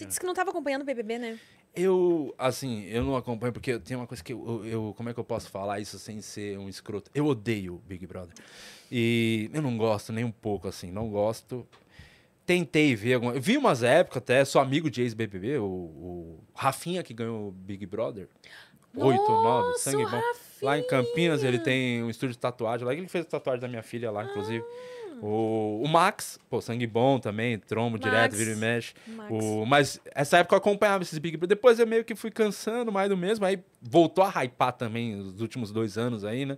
Você disse que não estava acompanhando o BBB, né? Eu, assim, eu não acompanho porque tem uma coisa que eu, eu, Como é que eu posso falar isso sem ser um escroto? Eu odeio Big Brother. E eu não gosto nem um pouco, assim, não gosto. Tentei ver alguma. Vi umas épocas até, sou amigo de ex-BBB, o, o Rafinha que ganhou Big Brother. oito, nove, sangue bom. Rafinha. Lá em Campinas ele tem um estúdio de tatuagem lá. Ele fez a tatuagem da minha filha lá, inclusive. Ah. O, o Max, pô, sangue bom também, trombo Max, direto, vira e mexe. O, mas essa época eu acompanhava esses Big Brother. Depois eu meio que fui cansando mais do mesmo. Aí voltou a hypar também os últimos dois anos aí, né?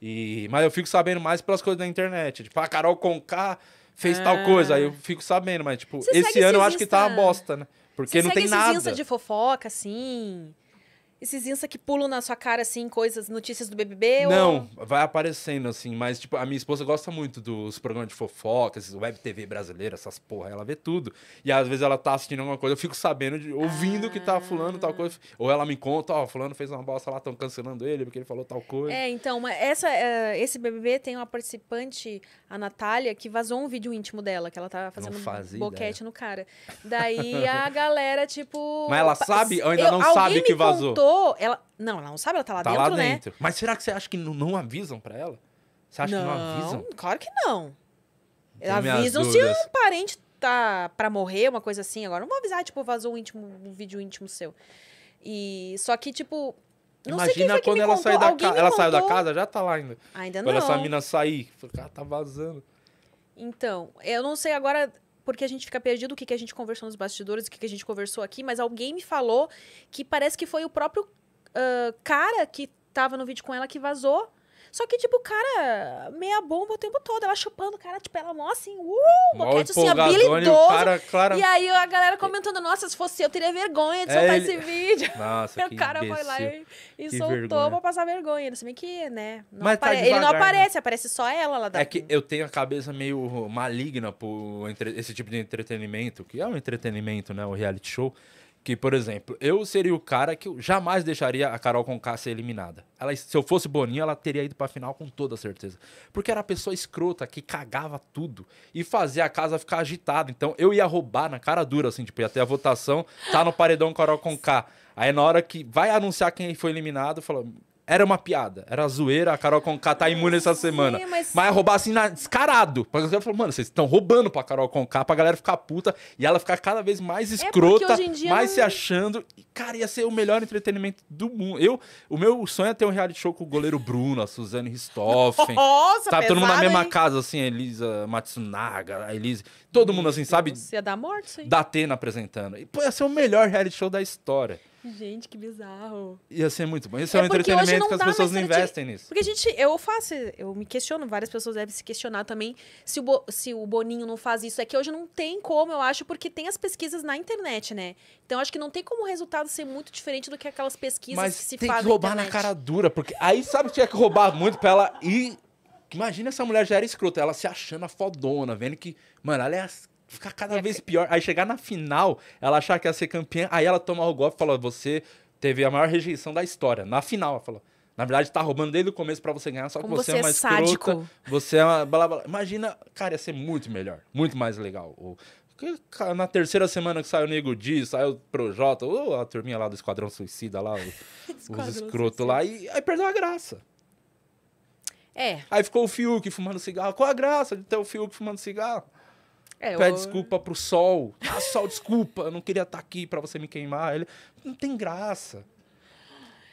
E, mas eu fico sabendo mais pelas coisas da internet. Tipo, a ah, Carol Conká fez ah. tal coisa. Aí eu fico sabendo, mas, tipo, Você esse ano eu acho que tá uma bosta, né? Porque Você não tem nada. de fofoca, assim esses insta que pulam na sua cara, assim, coisas, notícias do BBB? Não, ou... vai aparecendo, assim, mas, tipo, a minha esposa gosta muito dos programas de fofoca, esses web TV brasileira, essas porra, ela vê tudo. E às vezes ela tá assistindo alguma coisa, eu fico sabendo, de, ouvindo ah. que tá fulano, tal coisa. Ou ela me conta, ó, oh, fulano fez uma bosta lá, estão cancelando ele porque ele falou tal coisa. É, então, essa, eh, esse BBB tem uma participante, a Natália, que vazou um vídeo íntimo dela, que ela tava fazendo faz boquete ideia. no cara. Daí a galera, tipo... Mas ela sabe? Ou ainda eu, não sabe que vazou? Contou falou, ela. Não, ela não sabe, ela tá lá tá dentro. Tá lá dentro. Né? Mas será que você acha que não, não avisam para ela? Você acha não, que não avisam? Claro que não. Tem avisam se um parente tá para morrer, uma coisa assim. Agora, não vou avisar, tipo, vazou um, íntimo, um vídeo íntimo seu. E só que, tipo. Não Imagina quando ela sai da casa. Ela saiu da casa, já tá lá ainda. Ainda quando não. Quando essa mina sair, o cara ah, tá vazando. Então, eu não sei agora porque a gente fica perdido o que, que a gente conversou nos bastidores, o que, que a gente conversou aqui, mas alguém me falou que parece que foi o próprio uh, cara que estava no vídeo com ela que vazou só que, tipo, o cara, meia bomba o tempo todo, ela chupando o cara, tipo, ela mó assim, uh, boquete é, tipo assim, habilidoso. Cara, claro... E aí a galera comentando, nossa, se fosse eu, teria vergonha de é, soltar ele... esse vídeo. Nossa, e o cara imbecil. foi lá e, e soltou vergonha. pra passar vergonha. Se bem que, né? Não Mas tá apare... tá devagar, ele não né? aparece, né? aparece só ela lá da. É que eu tenho a cabeça meio maligna por entre... esse tipo de entretenimento, que é um entretenimento, né? O reality show. Que, por exemplo, eu seria o cara que eu jamais deixaria a Carol Conká ser eliminada. Ela, se eu fosse Boninho, ela teria ido pra final com toda certeza. Porque era a pessoa escrota que cagava tudo e fazia a casa ficar agitada. Então eu ia roubar na cara dura, assim, tipo, ia ter a votação, tá no paredão Carol Conká. Aí na hora que vai anunciar quem foi eliminado, falou: era uma piada. Era zoeira, a Carol Conká tá imune essa semana. Sim, mas... mas é roubar assim, na... descarado. Porque eu falo, mano, vocês estão roubando pra Carol Conká, pra galera ficar puta e ela ficar cada vez mais é, escrota, é mais não... se achando. E, cara, ia ser o melhor entretenimento do mundo. Eu, o meu sonho é ter um reality show com o goleiro Bruno, a Suzane Ristoffen. Nossa, Tá todo mundo na mesma hein? casa, assim, a Elisa Matsunaga, a Elisa. Todo mundo, assim, sabe? Ia dar morte, sim. Da Atena apresentando. E, pô, ia ser o melhor reality show da história. Gente, que bizarro. Ia ser muito bom. Isso é, é um entretenimento que as pessoas não investem nisso. Porque a gente, eu faço, eu me questiono, várias pessoas devem se questionar também se o, Bo, se o Boninho não faz isso. É que hoje não tem como, eu acho, porque tem as pesquisas na internet, né? Então acho que não tem como o resultado ser muito diferente do que aquelas pesquisas Mas que se fazem. Mas tem que roubar na, na cara dura, porque aí sabe que tinha é que roubar muito pra ela ir Imagina essa mulher já era escrota, ela se achando a fodona, vendo que, mano, ela é as ficar cada é vez pior. Aí chegar na final, ela achar que ia ser campeã, aí ela tomar o golpe e falar: você teve a maior rejeição da história. Na final, ela falou. Na verdade, tá roubando desde o começo para você ganhar, só que Como você, é, é mais sádico. escrota. Você é uma. Blá, blá. Imagina, cara, ia ser muito melhor, muito mais legal. O, na terceira semana que saiu o Nego Di, saiu o Projota, a turminha lá do Esquadrão Suicida, lá, os escrotos lá, e aí perdeu a graça. É. Aí ficou o Fiuk fumando cigarro. Qual a graça de ter o Fiuk fumando cigarro? É, Pede eu... desculpa pro sol. Ah, sol, desculpa, eu não queria estar tá aqui para você me queimar. Ele, não tem graça.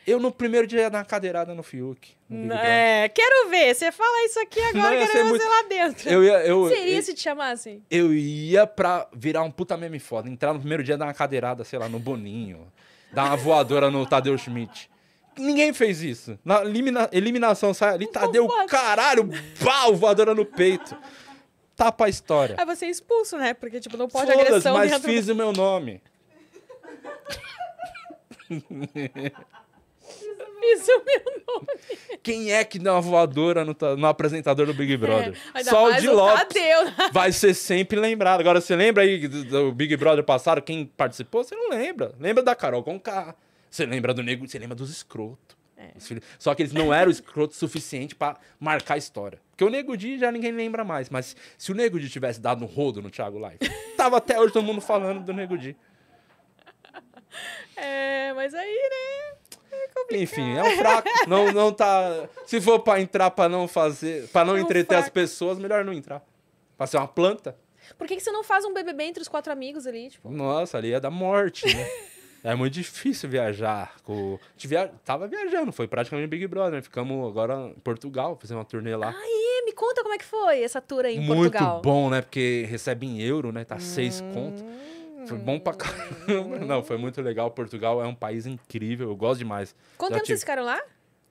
Eu no primeiro dia ia dar uma cadeirada no Fiuk. No é, quero ver. Você fala isso aqui agora, não, quero ver muito... você lá dentro. Eu ia, eu, Seria eu, se te chamassem? Eu ia pra virar um puta meme foda. Entrar no primeiro dia dar uma cadeirada, sei lá, no Boninho. Dar uma voadora no Tadeu Schmidt. Ninguém fez isso. Na elimina... eliminação sai ali, Tadeu, caralho, pau, voadora no peito tapa a história. Aí você é expulso, né? Porque, tipo, não pode agressão mas dentro... fiz o meu nome. fiz o meu nome. Quem é que dá uma voadora no, no apresentador do Big é, Brother? É, Só o de Lopes. Né? Vai ser sempre lembrado. Agora, você lembra aí do Big Brother passado? Quem participou? Você não lembra. Lembra da Carol Conká. Você lembra do negro. Você lembra dos escroto. É. Só que eles não eram escroto suficiente para marcar a história. Porque o Nego Di já ninguém lembra mais. Mas se o Nego Di tivesse dado um rodo no Thiago Live, tava até hoje todo mundo falando do Nego Di. É, mas aí, né? É Enfim, é um fraco. Não, não tá. Se for para entrar para não fazer, para não é um entreter fraco. as pessoas, melhor não entrar. Pra ser uma planta. Por que, que você não faz um BBB entre os quatro amigos ali? Tipo? Nossa, ali é da morte, né? É muito difícil viajar. Com... gente via... Tava viajando, foi praticamente Big Brother. Né? Ficamos agora em Portugal, fizemos uma turnê lá. Aí, me conta como é que foi essa tour aí em muito Portugal. Muito bom, né? Porque recebe em euro, né? Tá hum... seis conto. Foi bom pra caramba. Não, foi muito legal. Portugal é um país incrível, eu gosto demais. Quanto tempo tive... vocês ficaram lá?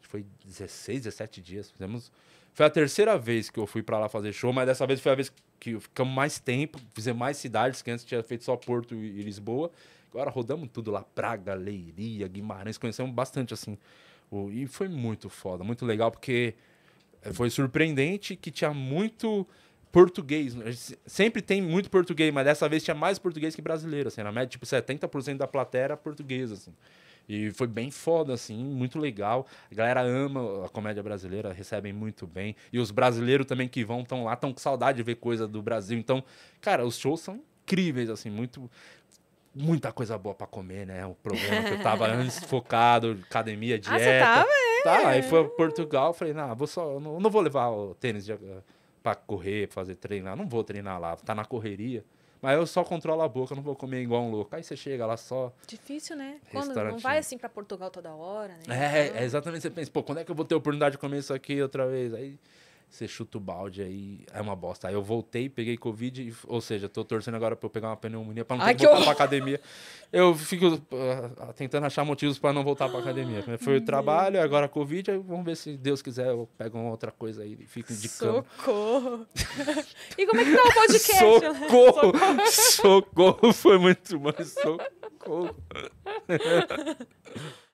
Foi 16, 17 dias. Fizemos. Foi a terceira vez que eu fui para lá fazer show, mas dessa vez foi a vez que ficamos mais tempo, fizemos mais cidades, que antes tinha feito só Porto e Lisboa. Agora rodamos tudo lá, Praga, Leiria, Guimarães, conhecemos bastante assim. O, e foi muito foda, muito legal, porque eh, foi surpreendente que tinha muito português. Sempre tem muito português, mas dessa vez tinha mais português que brasileiro, assim, na média, tipo, 70% da plateia era portuguesa, assim. E foi bem foda, assim, muito legal. A galera ama a comédia brasileira, recebem muito bem. E os brasileiros também que vão estão lá, estão com saudade de ver coisa do Brasil. Então, cara, os shows são incríveis, assim, muito. Muita coisa boa para comer, né? O problema que eu tava antes focado, academia, dieta. Ah, você tá, Tá, aí foi Portugal, falei, não, vou só, não, não vou levar o tênis de, eh, pra correr, fazer treinar, não vou treinar lá, tá na correria. Mas eu só controlo a boca, eu não vou comer igual um louco. Aí você chega lá só. Difícil, né? Quando não vai assim para Portugal toda hora, né? É, é, exatamente. Você pensa, pô, quando é que eu vou ter a oportunidade de comer isso aqui outra vez? Aí você chuta o balde aí, é uma bosta. Aí eu voltei, peguei Covid, ou seja, tô torcendo agora pra eu pegar uma pneumonia pra não ter Ai, que voltar para pra academia. Eu fico uh, tentando achar motivos pra não voltar pra academia. Foi o trabalho, agora a Covid, aí vamos ver se Deus quiser eu pego uma outra coisa aí e fico de cama. Socorro! e como é que tá o podcast? Né? Socorro! Socorro! socorro. Foi muito mais socorro!